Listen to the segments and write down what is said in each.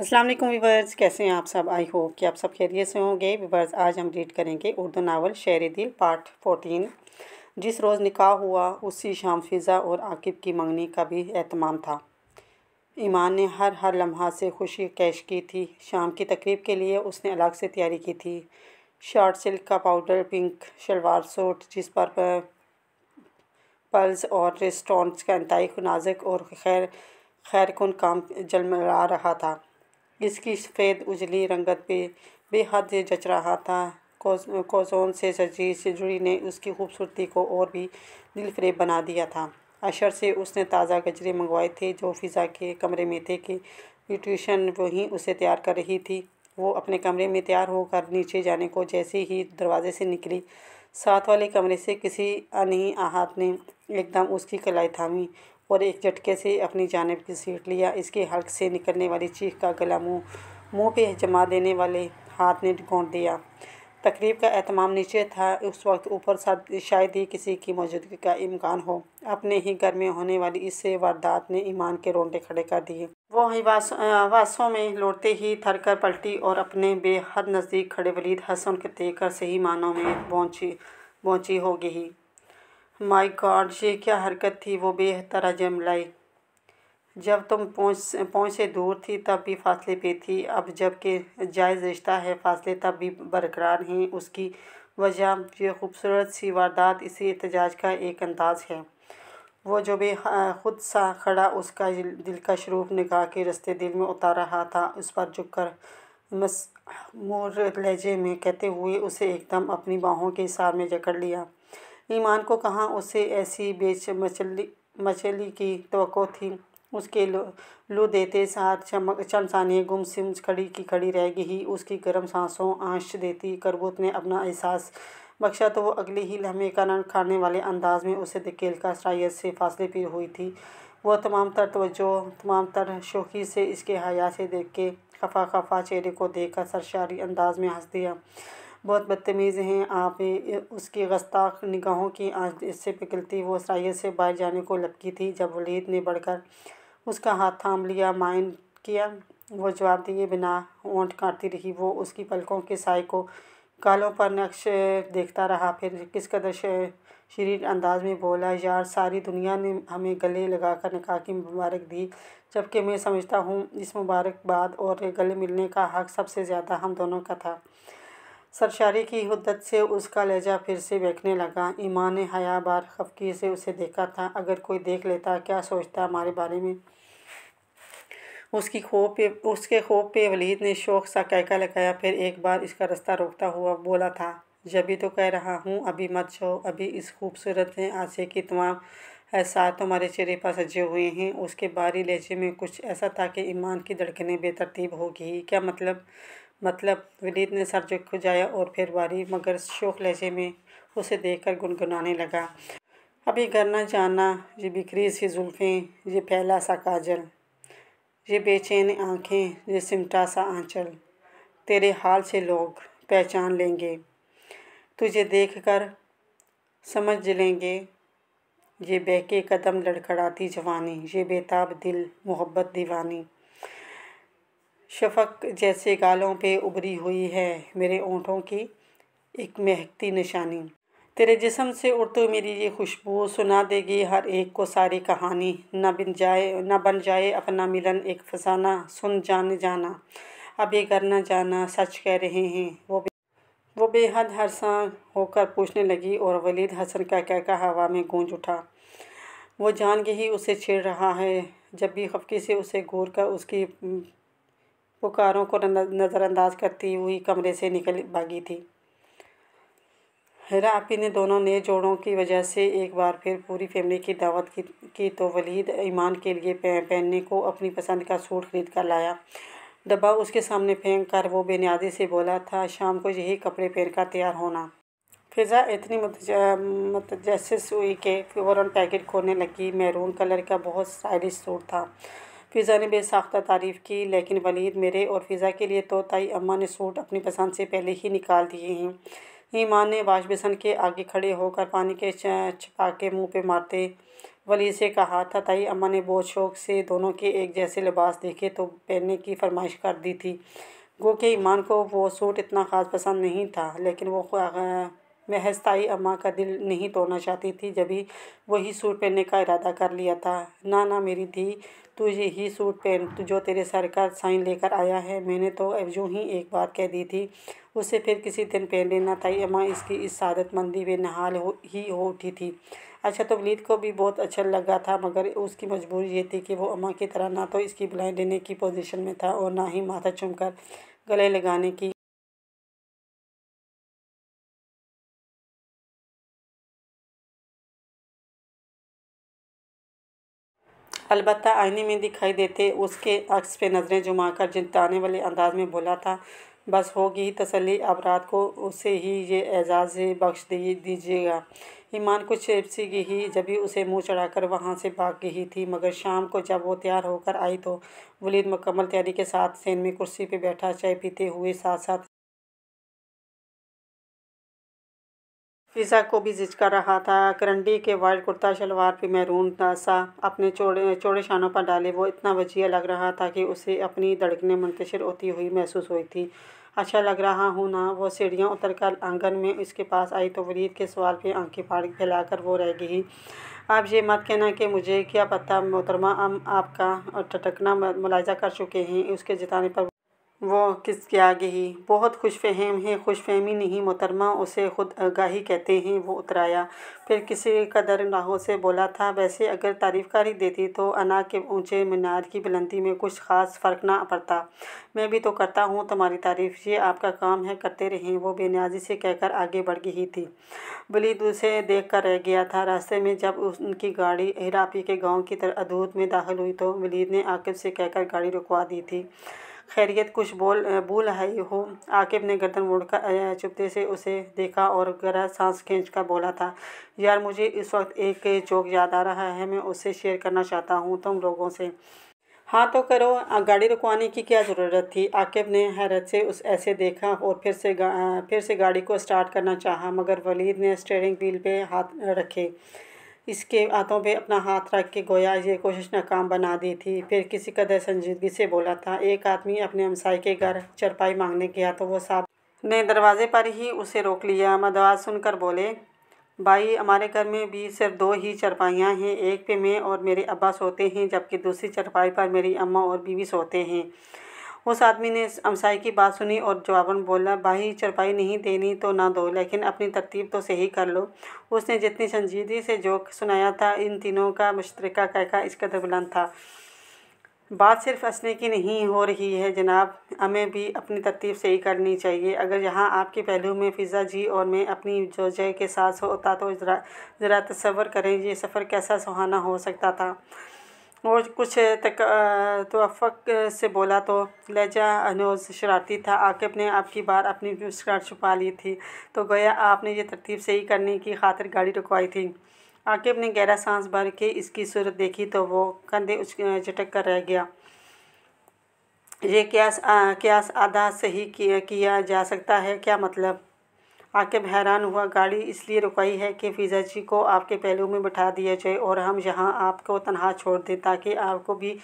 अस्सलाम वालेकुम वीवर्स कैसे हैं आप सब आई होप कि आप सब खैरियत से होंगे वीवर्स आज हम रीड करेंगे उर्दू नावल शेर दिल पार्ट फोर्टीन जिस रोज़ निकाह हुआ उसी शाम फ़िज़ा और आकिब की मंगनी का भी अहतमाम था ईमान ने हर हर लम्हा से खुशी कैश की थी शाम की तकरीब के लिए उसने अलग से तैयारी की थी शार्ट सिल्क का पाउडर पिंक शलवार सूट जिस पर पर्ल्स और रेस्टोरेंट्स का इंतई नाजुक और खैर खैर कन काम जलमला रहा था इसकी सफ़ेद उजली रंगत भी बेहद जच रहा था कोजोन से सजी सिजड़ी ने उसकी खूबसूरती को और भी दिलफरेब बना दिया था अशर से उसने ताज़ा गजरे मंगवाए थे जो फिज़ा के कमरे में थे कि न्यूट्रिशन वहीं उसे तैयार कर रही थी वो अपने कमरे में तैयार होकर नीचे जाने को जैसे ही दरवाजे से निकली साथ वाले कमरे से किसी अनही आहत ने एकदम उसकी कलाई थामी और एक झटके से अपनी जानब की सीट लिया इसके हल्क से निकलने वाली चीख का गला मुँह मुँह पे जमा देने वाले हाथ ने घोंट दिया तकरीब का अहतमाम नीचे था उस वक्त ऊपर शायद ही किसी की मौजूदगी का इम्कान हो अपने ही घर में होने वाली इस वारदात ने ईमान के रोंडे खड़े कर दिए वो ही वासों में लौटते ही थर कर पलटी और अपने बेहद नज़दीक खड़े वलीद हसन के देकर सही मानों में पहुँची पहुँची होगी ही माय गॉड ये क्या हरकत थी वो बेहतर अजम लाई जब तुम पहुँच पहुँच से दूर थी तब भी फासले पे थी अब जबकि जायज़ रिश्ता है फासले तब भी बरकरार हैं उसकी वजह यह खूबसूरत सी वारदात इसी एहतजाज का एक अंदाज है वो जो भी ख़ुद सा खड़ा उसका दिल का शरूफ निकाह के रस्ते दिल में उतार रहा था उस पर झुक कर मस मोर लहजे में कहते हुए उसे एकदम अपनी बाहों के सार में जकड़ लिया ईमान को कहाँ उसे ऐसी बेच मछली मछली की तो थी उसके लू देते साथ चमक गुम सिम खड़ी की खड़ी रह गई उसकी गर्म सांसों आंश देती करबूत ने अपना एहसास बख्शा तो वो अगले ही लम्हे का नन खाने वाले अंदाज में उसे धकेल का सरायत से फासले पीर हुई थी वह तमाम तर तवज्जो तमाम तर शोखी से इसके हया से देख के खफा खफा चेहरे को देखकर सरशारी अंदाज में हंस दिया बहुत बदतमीज़ हैं आप उसकी गस्ताख निगाहों की आज इससे पिघलती वो सराय से बाहर जाने को लपकी थी जब वलीद ने बढ़कर उसका हाथ थाम लिया मायन किया वो जवाब दिए बिना ओंट काटती रही वो उसकी पलकों के साय को कालों पर नक्श देखता रहा फिर किस कदर शरीर अंदाज में बोला यार सारी दुनिया ने हमें गले लगा कर निकाह की मुबारक दी जबकि मैं समझता हूँ इस मुबारकबाद और गले मिलने का हक सबसे ज़्यादा हम दोनों का था सरशारी की हदत से उसका लहजा फिर से बहकने लगा ईमान ने हया बार खफकी से उसे देखा था अगर कोई देख लेता क्या सोचता हमारे बारे में उसकी खोप पे उसके खोप पे वलीद ने शौक सा कहका लगाया फिर एक बार इसका रास्ता रोकता हुआ बोला था जभी तो कह रहा हूँ अभी मत जाओ अभी इस खूबसूरत आशे की तमाम एहसास तुम्हारे चेहरे पर सजे हुए हैं उसके बारी लहजे में कुछ ऐसा था कि ईमान की धड़कने बेतरतीब होगी क्या मतलब मतलब विनीत ने सर झुक जाया और फिर बारी मगर शोक लहजे में उसे देखकर गुनगुनाने लगा अभी घर न जाना ये बिखरी सी जुल्फ़ें ये फैला सा काजल ये बेचैन आँखें ये सिमटा सा आंचल तेरे हाल से लोग पहचान लेंगे तुझे देखकर समझ लेंगे ये बहके कदम लड़खड़ाती जवानी ये बेताब दिल मोहब्बत दीवानी शफक जैसे गालों पे उभरी हुई है मेरे ओंठों की एक महकती निशानी तेरे जिसम से उड़ते तो मेरी ये खुशबू सुना देगी हर एक को सारी कहानी ना बन जाए ना बन जाए अपना मिलन एक फसाना सुन जान जाना अब ये घर जाना सच कह रहे हैं वो बे वो बेहद हरसान होकर पूछने लगी और वलीद हसन का कहका हवा में गूंज उठा वो जान के ही उसे छेड़ रहा है जब भी खफकी से उसे घूर कर उसकी पुकारों को नज़रअंदाज करती हुई कमरे से निकल भागी थी हेरा ने दोनों नए जोड़ों की वजह से एक बार फिर पूरी फैमिली की दावत की, की तो वलीद ईमान के लिए पहनने को अपनी पसंद का सूट खरीद कर लाया डब्बा उसके सामने फेंक कर वो बेनियाजी से बोला था शाम को यही कपड़े पहन कर तैयार होना फिज़ा इतनी मतजस हुई कि फ़ौरन पैकेट खोलने लगी मैरून कलर का बहुत स्टाइलिश सूट था फ़िज़ा ने बेसाख्ता तारीफ़ की लेकिन वलीद मेरे और फ़िज़ा के लिए तो ताई अम्मा ने सूट अपनी पसंद से पहले ही निकाल दिए हैं ईमान ने वाश बेसन के आगे खड़े होकर पानी के छिपा के मुँह पे मारते वली से कहा था ताई अम्मा ने बहुत शौक से दोनों के एक जैसे लिबास देखे तो पहनने की फरमाइश कर दी थी गो के ईमान को वो सूट इतना ख़ास पसंद नहीं था लेकिन वो महज ताई अम्मा का दिल नहीं तोड़ना चाहती थी जब ही वही सूट पहनने का इरादा कर लिया था ना ना मेरी थी तू यही सूट पहन जो तेरे सर का साइन लेकर आया है मैंने तो अब ही एक बात कह दी थी उसे फिर किसी दिन पहन लेना था अम्मा इसकी इस आदतमंदी में नहाल हो ही हो उठी थी अच्छा तो वनीत को भी बहुत अच्छा लगा था मगर उसकी मजबूरी ये थी कि वो अम्मा की तरह ना तो इसकी बुलाई लेने की पोजिशन में था और ना ही माथा चुम गले लगाने की अलबत् आईने में दिखाई देते उसके अक्स पे नज़रें जुमा कर जिताने वाले अंदाज में बोला था बस होगी ही तसली अब रात को उसे ही ये एजाज़ बख्श दीजिएगा ईमान कुछ की ही जब भी उसे मुंह चढ़ाकर वहाँ से भाग गई थी मगर शाम को जब वो तैयार होकर आई तो वलीद मुकम्मल तैयारी के साथ सेन में कुर्सी पर बैठा चाय पीते हुए साथ साथ फिज़ा को भी झिझका रहा था करंडी के वाइट कुर्ता शलवार पे मैरून सा अपने चौड़े चौड़े शानों पर डाले वो इतना वजिया लग रहा था कि उसे अपनी धड़कने मुंतशिर होती हुई महसूस हुई थी अच्छा लग रहा हूँ ना वो सीढ़ियाँ उतर कर आंगन में उसके पास आई तो वरीद के सवाल पे आंखें फाड़ फैलाकर वो रह गई आप ये मत कहना कि मुझे क्या पता मोहतरमा हम आपका टटकना मुलायजा कर चुके हैं उसके जिताने पर वो किसके आगे ही बहुत खुश फहम है खुश फहमी नहीं मोहतरमा उसे खुद आगाही कहते हैं वो उतराया फिर किसी कदर राहों से बोला था वैसे अगर तारीफ़ कारी देती तो अना के ऊंचे मीनार की बुलंदी में कुछ ख़ास फ़र्क ना पड़ता मैं भी तो करता हूँ तुम्हारी तारीफ़ ये आपका काम है करते रहें वो बेनियाजी से कहकर आगे बढ़ गई थी बली उसे देख कर रह गया था रास्ते में जब उनकी गाड़ी हिरापी के गाँव की तरह अधूत में दाखिल हुई तो वलीद ने आकिब से कहकर गाड़ी रुकवा दी थी खैरियत कुछ बोल भूल आई हो आकिब ने गर्दन मोड़कर चुपते से उसे देखा और गहरा सांस खींच कर बोला था यार मुझे इस वक्त एक जोक याद आ रहा है मैं उसे शेयर करना चाहता हूँ तुम लोगों से हाँ तो करो गाड़ी रुकवाने की क्या ज़रूरत थी आकिब ने हैरत से उस ऐसे देखा और फिर से फिर से गाड़ी को स्टार्ट करना चाहा मगर वलीद ने स्टेयरिंग व्हील पे हाथ रखे इसके हाथों पे अपना हाथ रख के गोया ये कोशिश नाकाम बना दी थी फिर किसी कदर संजीदगी से बोला था एक आदमी अपने हमसाई के घर चरपाई मांगने गया तो वो साहब ने दरवाजे पर ही उसे रोक लिया मदवाज सुनकर बोले भाई हमारे घर में भी सिर्फ दो ही चरपाइयाँ हैं एक पे मैं और मेरे अब्बा सोते हैं जबकि दूसरी चरपाई पर मेरी अम्मा और बीवी सोते हैं उस आदमी ने हमसाई की बात सुनी और जवाबन बोला भाई चरपाई नहीं देनी तो ना दो लेकिन अपनी तरतीब तो सही कर लो उसने जितनी संजीदगी से जोक सुनाया था इन तीनों का मुश्तरका कहका इस कदर बुलंद था बात सिर्फ हंसने की नहीं हो रही है जनाब हमें भी अपनी तरतीब सही करनी चाहिए अगर यहाँ आपके पहलू में फ़िज़ा जी और मैं अपनी जोजय के साथ होता तो ज़रा ज़रा तस्वर करें ये सफ़र कैसा सुहाना हो सकता था और कुछ तक तवफ़क़ तो से बोला तो लहजा अनोज शरारती था अपने ने आपकी बार अपनी मुस्कराहट छुपा ली थी तो गया आपने ये तरतीब सही करने की खातिर गाड़ी रुकवाई थी आकिब ने गहरा सांस भर के इसकी सूरत देखी तो वो कंधे उच झटक कर रह गया ये क्यास आ, क्यास आधा सही किया, किया जा सकता है क्या मतलब आकेब हैरान हुआ गाड़ी इसलिए रुकाई है कि फ़िज़ा जी को आपके पहलू में बिठा दिया जाए और हम यहाँ आपको तनहा छोड़ दें ताकि आपको भी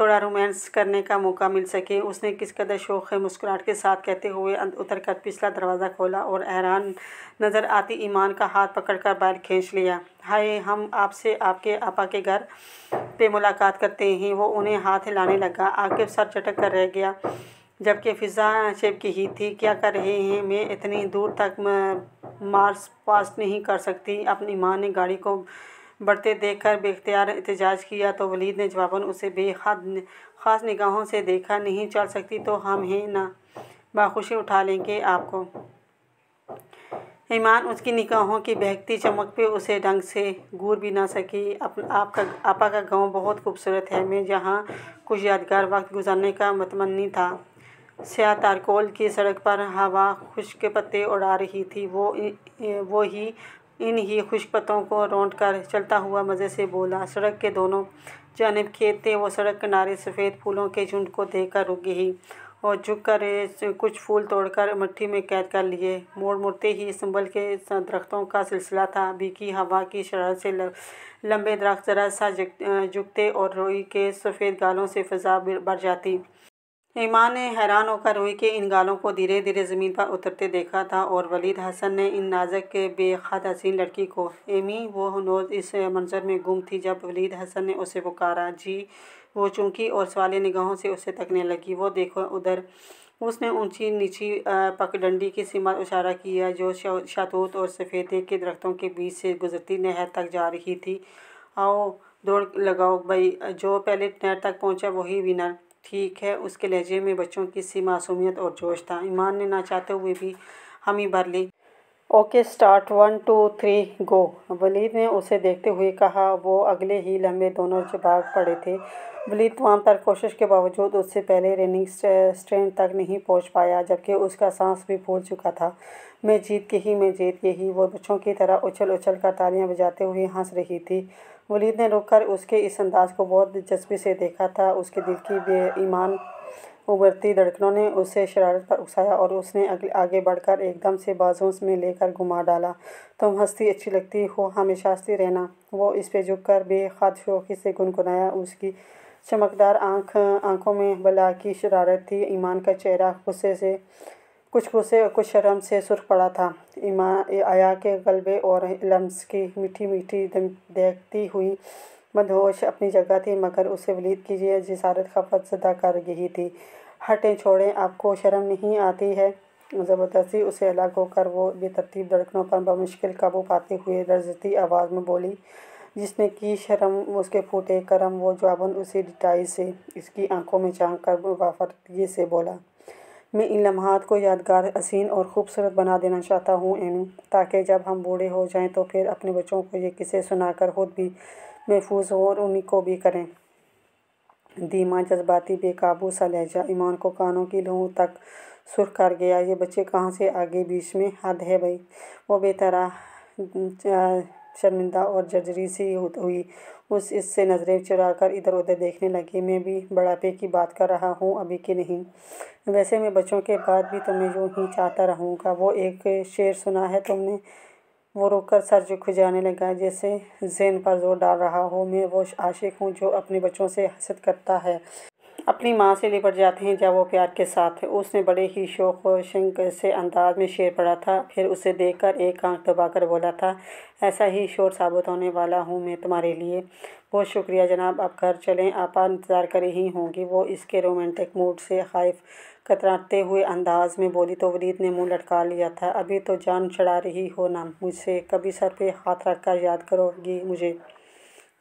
थोड़ा रोमांस करने का मौका मिल सके उसने किस कदर है मुस्कुराहट के साथ कहते हुए उतर कर पिछला दरवाज़ा खोला और हैरान नज़र आती ईमान का हाथ पकड़कर बाहर खींच लिया हाय हम आपसे आपके आपा के घर पे मुलाकात करते हैं वो उन्हें हाथ हिलाने लगा आकेब सर चटक कर रह गया जबकि फ़िज़ा शेब की ही थी क्या कर रहे हैं मैं इतनी दूर तक मार्च पास नहीं कर सकती अपनी माँ ने गाड़ी को बढ़ते देख कर बेख्तियार एहतजाज किया तो वलीद ने जवाबन उसे बेहद ख़ास निगाहों से देखा नहीं चल सकती तो हम हैं ना बाखुशी उठा लेंगे आपको ईमान उसकी निगाहों की बहकती चमक पे उसे ढंग से घूर भी ना सकी अपना आपका आपा का गांव बहुत खूबसूरत है मैं जहां कुछ यादगार वक्त गुजारने का मतमनी था स्या तारकोल की सड़क पर हवा खुश्क पत्ते उड़ा रही थी वो वो ही इन ही खुश्क पत्तों को रोंट कर चलता हुआ मज़े से बोला सड़क के दोनों जानब खेत थे वो सड़क किनारे सफ़ेद फूलों के झुंड को देख कर रुक गई और झुक कर कुछ फूल तोड़कर मट्टी में कैद कर लिए मोड़ मुड़ते ही संभल के दरख्तों का सिलसिला था भीखी हवा की शरह से लंबे दरख्त ज़रा सा झुकते और रोई के सफ़ेद गालों से फ़जा भर जाती ईमान ने हैरान होकर रोई के इन गालों को धीरे धीरे ज़मीन पर उतरते देखा था और वलीद हसन ने इन नाजक के बेखत हसीन लड़की को एमी वो नोज इस मंजर में गुम थी जब वलीद हसन ने उसे पुकारा जी वो चूंकि और सवाल निगाहों से उसे तकने लगी वो देखो उधर उसने ऊंची नीची पगडंडी की सीमा इशारा किया जो शतूत और सफ़ेदे के दरख्तों के बीच से गुजरती नहर तक जा रही थी आओ दौड़ लगाओ भाई जो पहले नहर तक पहुंचा वही विनर ठीक है उसके लहजे में बच्चों की सी मासूमियत और जोश था ईमान ने ना चाहते हुए भी हम ही भर ली okay start one two three go Waleed ने उसे देखते हुए कहा वो अगले ही लम्बे दोनों से भाग पड़े थे वलीद तमाम तर कोशिश के बावजूद उससे पहले रनिंग स्टैंड तक नहीं पहुंच पाया जबकि उसका सांस भी फूल चुका था मैं जीत के ही मैं जीत के ही वो बच्चों की तरह उछल उछल कर तालियां बजाते हुए हंस रही थी वलीद ने रुककर उसके इस अंदाज को बहुत दिलचस्पी से देखा था उसके दिल की बेईमान उबरती धड़कनों ने उसे शरारत पर उकसाया और उसने आगे बढ़कर एकदम से बाजों में लेकर घुमा डाला तुम हंसती अच्छी लगती हो हमेशा हंसती रहना वो इस पे झुक कर बेहद शौकी से गुनगुनाया उसकी चमकदार आँख आँखों में बला की शरारत थी ईमान का चेहरा गुस्से से कुछ गुस्से कुछ शर्म से सुर्ख पड़ा था इमा आया के गलबे और लम्स की मीठी मीठी देखती हुई मदहोश अपनी जगह थी मगर उसे वलीद कीजिए जिसारत खपत सदा कर गई थी हटें छोड़ें आपको शर्म नहीं आती है ज़बरदस्ती उसे अलग होकर वो बेतरतीब धड़कनों पर बमुश्किल काबू पाते हुए दर्जती आवाज़ में बोली जिसने की शर्म उसके फूटे करम वो जवाबन उसी डिटाई से इसकी आंखों में झांक कर वाफर्दगी से बोला मैं इन लम्हात को यादगार हसीन और ख़ूबसूरत बना देना चाहता हूँ एनू ताकि जब हम बूढ़े हो जाएं तो फिर अपने बच्चों को ये किसे सुनाकर खुद भी महफूज हो और उन्हीं को भी करें दीमा जज्बाती बेकाबू सा लहजा ईमान को कानों की लहू तक सुर कर गया ये बच्चे कहाँ से आगे बीच में हद है भाई वो बेतरा शर्मिंदा और जर्जरी सी हुई उस इससे नज़रें चुरा कर इधर उधर देखने लगी मैं भी बढ़ापे की बात कर रहा हूँ अभी की नहीं वैसे मैं बच्चों के बाद भी तुम्हें यूँ ही चाहता रहूँगा वो एक शेर सुना है तुमने वो रुक कर सर जो खुजाने लगा जैसे जेन पर जोर डाल रहा हो मैं वो आशिक हूँ जो अपने बच्चों से हसद करता है अपनी माँ से लिपट जाते हैं जब वो प्यार के साथ है उसने बड़े ही शौक व शंक से अंदाज में शेर पढ़ा था फिर उसे देखकर एक आंख दबाकर बोला था ऐसा ही शोर साबित होने वाला हूँ मैं तुम्हारे लिए बहुत शुक्रिया जनाब आप घर चलें आपा इंतज़ार कर ही होंगी वो इसके रोमांटिक मूड से खाइफ कतराते हुए अंदाज में बोली तो वरीद ने मुंह लटका लिया था अभी तो जान चढ़ा रही हो ना मुझसे कभी सर पे हाथ रख कर याद करोगी मुझे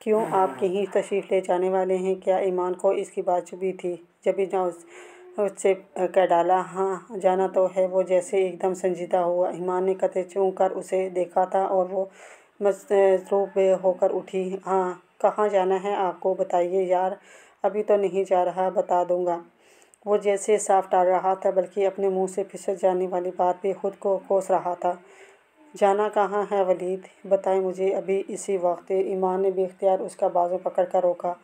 क्यों हाँ, आप कहीं हाँ। तशरीफ़ ले जाने वाले हैं क्या ईमान को इसकी बाजुबी थी जब इजना उस उससे कह डाला हाँ जाना तो है वो जैसे एकदम संजीदा हुआ ईमान ने कते चूँ कर उसे देखा था और वो मसरूब होकर उठी हाँ कहाँ जाना है आपको बताइए यार अभी तो नहीं जा रहा बता दूँगा वो जैसे साफ डाल रहा था बल्कि अपने मुंह से फिसल जाने वाली बात पे खुद को कोस रहा था जाना कहाँ है वलीद बताएं मुझे अभी इसी वक्त ईमान ने बेख्तियार उसका बाजू पकड़ कर रोका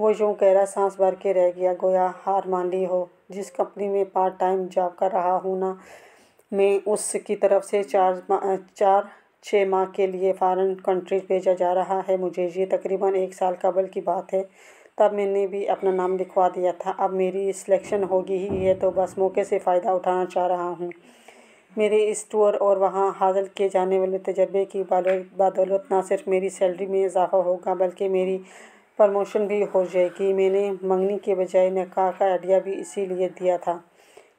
वो यूँ कह रहा सांस भर के रह गया गोया हार मान ली हो जिस कंपनी में पार्ट टाइम जॉब कर रहा हूँ ना मैं उसकी तरफ से चार चार छः माह के लिए फॉरेन कंट्रीज भेजा जा रहा है मुझे ये तकरीबन एक साल कबल की बात है तब मैंने भी अपना नाम लिखवा दिया था अब मेरी सिलेक्शन होगी ही है तो बस मौके से फ़ायदा उठाना चाह रहा हूँ मेरे इस टूर और वहाँ हासिल किए जाने वाले तजर्बे की बदौलत ना सिर्फ मेरी सैलरी में इजाफ़ा होगा बल्कि मेरी प्रमोशन भी हो जाएगी मैंने मंगनी के बजाय निकाह का आइडिया भी इसीलिए दिया था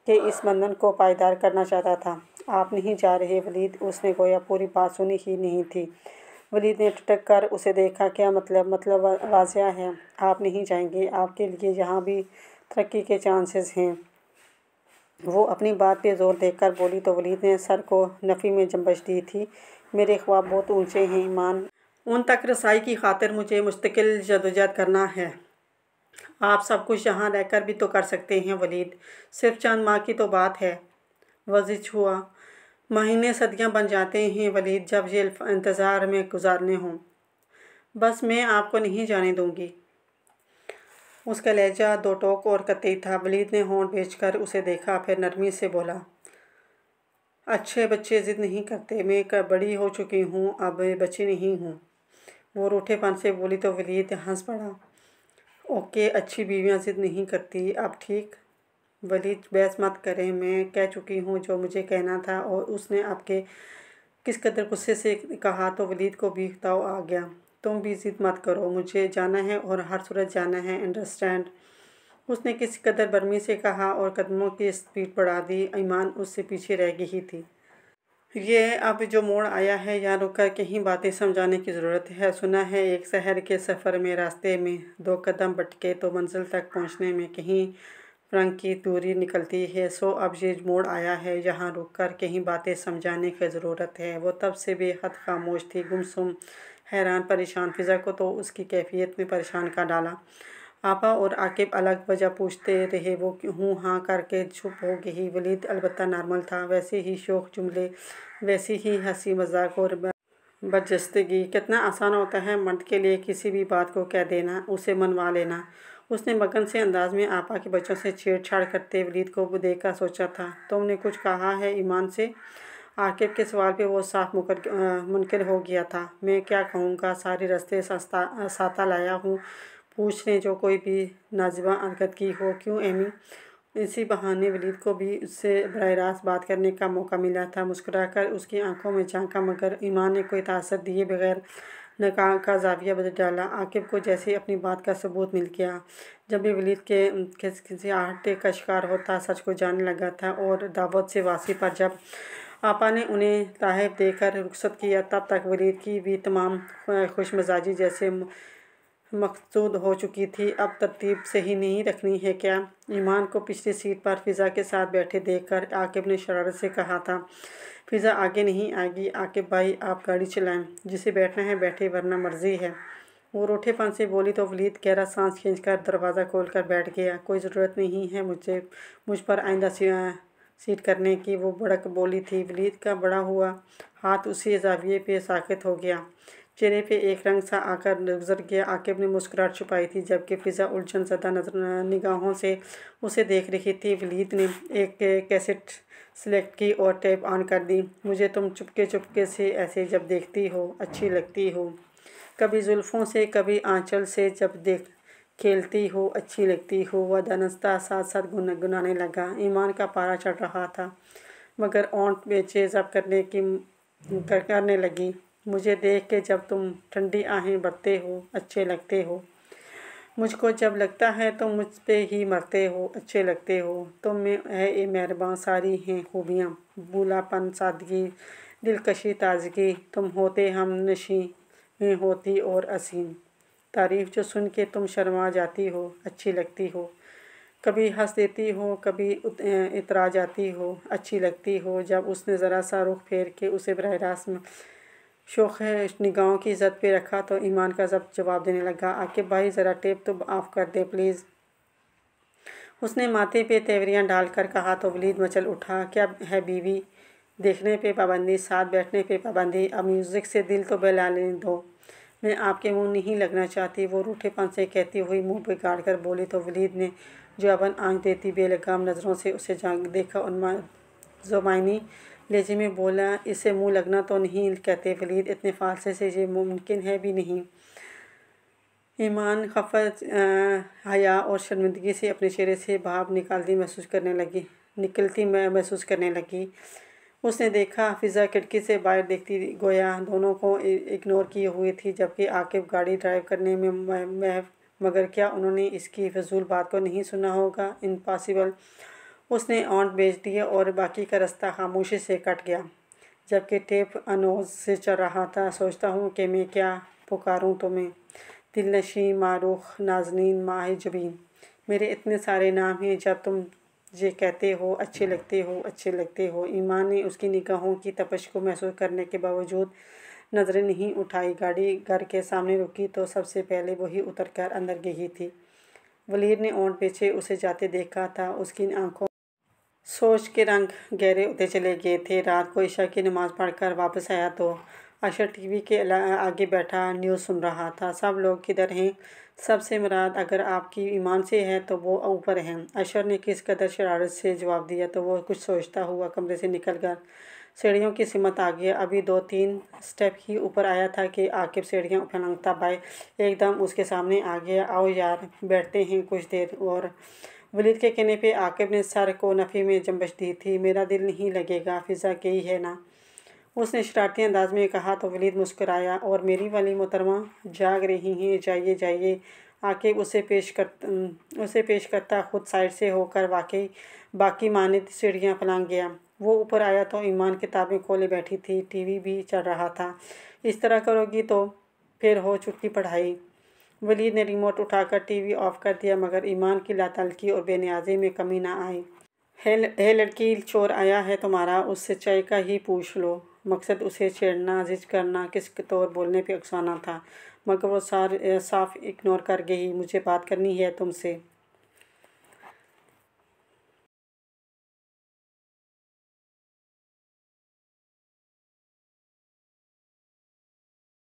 कि इस बंधन को पायदार करना चाहता था आप नहीं जा रहे वलीद उसने गोया पूरी बात सुनी ही नहीं थी वलीद ने टटक कर उसे देखा क्या मतलब मतलब वाजिया है आप नहीं जाएंगे आपके लिए यहाँ भी तरक्की के चांसेस हैं वो अपनी बात पे ज़ोर देकर बोली तो वलीद ने सर को नफ़ी में जम्बश दी थी मेरे ख्वाब बहुत ऊंचे हैं ईमान उन तक रसाई की खातिर मुझे मुस्तकिल जदोजहद करना है आप सब कुछ यहाँ रहकर भी तो कर सकते हैं वलीद सिर्फ चंद माह की तो बात है वजिश हुआ महीने सदियाँ बन जाते हैं वलीद जब ये इंतज़ार में गुजारने हों बस मैं आपको नहीं जाने दूँगी उसका लहजा दो टोक और कतई था वलीद ने होंठ भेजकर उसे देखा फिर नरमी से बोला अच्छे बच्चे ज़िद नहीं करते मैं कर बड़ी हो चुकी हूँ अब बच्ची नहीं हूँ वो रूठेपन से बोली तो वलीद हंस पड़ा ओके अच्छी बीवियाँ ज़िद नहीं करती अब ठीक वलीद बहस मत करें मैं कह चुकी हूँ जो मुझे कहना था और उसने आपके किस कदर गुस्से से कहा तो वलीद को भी ताव आ गया तुम भी जिद मत करो मुझे जाना है और हर सूरत जाना है अंडरस्टैंड उसने किसी कदर बर्मी से कहा और कदमों की स्पीड बढ़ा दी ईमान उससे पीछे रह गई थी ये अब जो मोड़ आया है यहाँ रुक कर कहीं बातें समझाने की ज़रूरत है सुना है एक शहर के सफ़र में रास्ते में दो कदम भटके तो मंजिल तक पहुँचने में कहीं रंग की दूरी निकलती है सो अब ये मोड़ आया है यहाँ रुक कर कहीं बातें समझाने की ज़रूरत है वो तब से बेहद खामोश थी गुमसुम हैरान परेशान फ़िज़ा को तो उसकी कैफियत में परेशान कर डाला आपा और आकिब अलग वजह पूछते रहे वो हूँ हाँ करके चुप हो गई वलीद अलबत् नॉर्मल था वैसे ही शोक जुमले वैसे ही हंसी मजाक और बदजस्तगी कितना आसान होता है मर्द के लिए किसी भी बात को कह देना उसे मनवा लेना उसने मगन से अंदाज में आपा के बच्चों से छेड़छाड़ करते वलीद को देखा सोचा था तुमने कुछ कहा है ईमान से आकिब के सवाल पे वो साफ मुकर मुनकर हो गया था मैं क्या कहूँगा सारे रास्ते सस्ता साता लाया हूँ पूछ लें जो कोई भी नाजिबा हरकत की हो क्यों एमी इसी बहाने वलीद को भी उससे बर रास्त बात करने का मौका मिला था मुस्करा कर उसकी आंखों में झांका मगर ईमान ने कोई तासर दिए बगैर नकाम का जाविया बदल डाला आकिब को जैसे अपनी बात का सबूत मिल गया जब भी वलीद के किसी आहटे का शिकार होता सच को जानने लगा था और दावत से वासी पर जब आपा ने उन्हें लाहब देकर रुखसत किया तब तक वलीद की भी तमाम खुश मिजाजी जैसे मकसूद हो चुकी थी अब तरतीब से ही नहीं रखनी है क्या ईमान को पिछली सीट पर फिज़ा के साथ बैठे देखकर आकिब ने शरारत से कहा था फिज़ा आगे नहीं आएगी आकिब भाई आप गाड़ी चलाएं जिसे बैठना है बैठे वरना मर्जी है वो रोठेपन से बोली तो वलीद गहरा सांस खींच कर दरवाज़ा खोल कर बैठ गया कोई ज़रूरत नहीं है मुझे मुझ पर आइंदा सीट करने की वो भड़क बोली थी वलीद का बड़ा हुआ हाथ उसी जाविये पे साखित हो गया चेहरे पे एक रंग सा आकर गुजर गया आके अपनी मुस्कुराहट छुपाई थी जबकि फ़िज़ा उलझन सदा नजर निगाहों से उसे देख रही थी वलीद ने एक कैसेट सेलेक्ट की और टेप ऑन कर दी मुझे तुम चुपके चुपके से ऐसे जब देखती हो अच्छी लगती हो कभी जुल्फ़ों से कभी आंचल से जब देख खेलती हो अच्छी लगती हो वह दानस्ता साथ साथ गुनगुनाने लगा ईमान का पारा चढ़ रहा था मगर ऑंट बेचे सब करने की करने लगी मुझे देख के जब तुम ठंडी आहें बढ़ते हो अच्छे लगते हो मुझको जब लगता है तो मुझ पे ही मरते हो अच्छे लगते हो तुम में है ये मेहरबान सारी हैं खूबियाँ बूलापन सादगी दिलकशी ताजगी तुम होते हम नशी होती और असीम तारीफ़ जो सुन के तुम शर्मा जाती हो अच्छी लगती हो कभी हंस देती हो कभी इतरा जाती हो अच्छी लगती हो जब उसने ज़रा सा रुख फेर के उसे बरह रास्त में शौक़ निगाहों की इज़्ज़त पे रखा तो ईमान का जब जवाब देने लगा आके भाई ज़रा टेप तो ऑफ़ कर दे प्लीज़ उसने माथे पे तेवरियाँ डालकर कहा तो वलीद मचल उठा क्या है बीवी देखने पे पाबंदी साथ बैठने पे पाबंदी अब म्यूज़िक से दिल तो बहला लेने दो मैं आपके मुंह नहीं लगना चाहती वो रूठेपन से कहती हुई मुंह बिगाड़ कर बोली तो वलीद ने जो अपन आँख देती बेलगाम नज़रों से उसे देखा उन जुमायनी लेजे में बोला इसे मुंह लगना तो नहीं कहते वलीद इतने फालसे से ये मुमकिन है भी नहीं ईमान खफत हया और शर्मिंदगी से अपने चेहरे से भाप निकालती महसूस करने लगी निकलती मैं महसूस करने लगी उसने देखा फिज़ा खिड़की से बाहर देखती गोया दोनों को इग्नोर किए हुए थी जबकि आकिब गाड़ी ड्राइव करने में महव मगर क्या उन्होंने इसकी फजूल बात को नहीं सुना होगा इम्पॉसिबल उसने ऑन बेच दिए और बाकी का रास्ता खामोशी से कट गया जबकि टेप अनोज से चल रहा था सोचता हूँ कि मैं क्या पुकारूँ तुम्हें दिलनशी मारूख नाजनीन माह जबीन मेरे इतने सारे नाम हैं जब तुम ये कहते हो अच्छे लगते हो अच्छे लगते हो ईमान ने उसकी निगाहों की तपश को महसूस करने के बावजूद नज़रें नहीं उठाई गाड़ी घर के सामने रुकी तो सबसे पहले वही उतर कर अंदर गई थी वलीर ने ओंट पीछे उसे जाते देखा था उसकी आंखों सोच के रंग गहरे होते चले गए थे रात को ईशा की नमाज़ पढ़कर वापस आया तो अशर टीवी के आगे बैठा न्यूज़ सुन रहा था सब लोग किधर हैं सबसे मुराद अगर आपकी ईमान से है तो वो ऊपर हैं अशर ने किस कदर शरारत से जवाब दिया तो वो कुछ सोचता हुआ कमरे से निकल कर सीढ़ियों की सिमत आ गया अभी दो तीन स्टेप ही ऊपर आया था कि आकिब सीढ़ियाँ फैलंगता भाई एकदम उसके सामने आ गया आओ यार बैठते हैं कुछ देर और वलीद के कहने पे आकिब ने सर को नफ़ी में जम्बश दी थी मेरा दिल नहीं लगेगा फिज़ा ही है ना उसने शरारती अंदाज में कहा तो वलीद मुस्कराया और मेरी वाली मोहतरमा जाग रही हैं जाइए जाइए आके उसे पेश कर उसे पेश करता खुद साइड से होकर वाकई बाकी मानित सीढ़ियाँ पलांग गया वो ऊपर आया तो ईमान किताबें खोले बैठी थी टीवी भी चल रहा था इस तरह करोगी तो फिर हो चुकी पढ़ाई वलीद ने रिमोट उठाकर टीवी ऑफ कर दिया मगर ईमान की लातलकी और बेनियाजी में कमी ना आई हे लड़की चोर आया है तुम्हारा उससे चाय का ही पूछ लो मकसद उसे छेड़ना जिज करना के तौर बोलने पे उकसाना था मगर वो सार साफ इग्नोर कर गई मुझे बात करनी है तुमसे